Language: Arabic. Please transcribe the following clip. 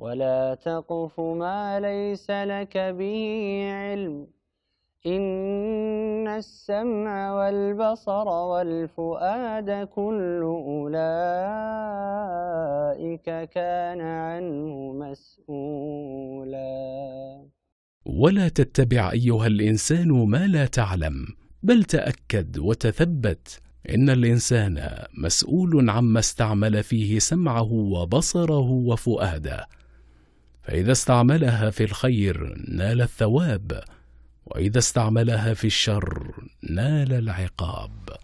ولا تقف ما ليس لك به علم إن السمع والبصر والفؤاد كل أولئك كان عنه مسؤولا ولا تتبع أيها الإنسان ما لا تعلم بل تأكد وتثبت إن الإنسان مسؤول عما استعمل فيه سمعه وبصره وفؤاده فإذا استعملها في الخير نال الثواب وإذا استعملها في الشر نال العقاب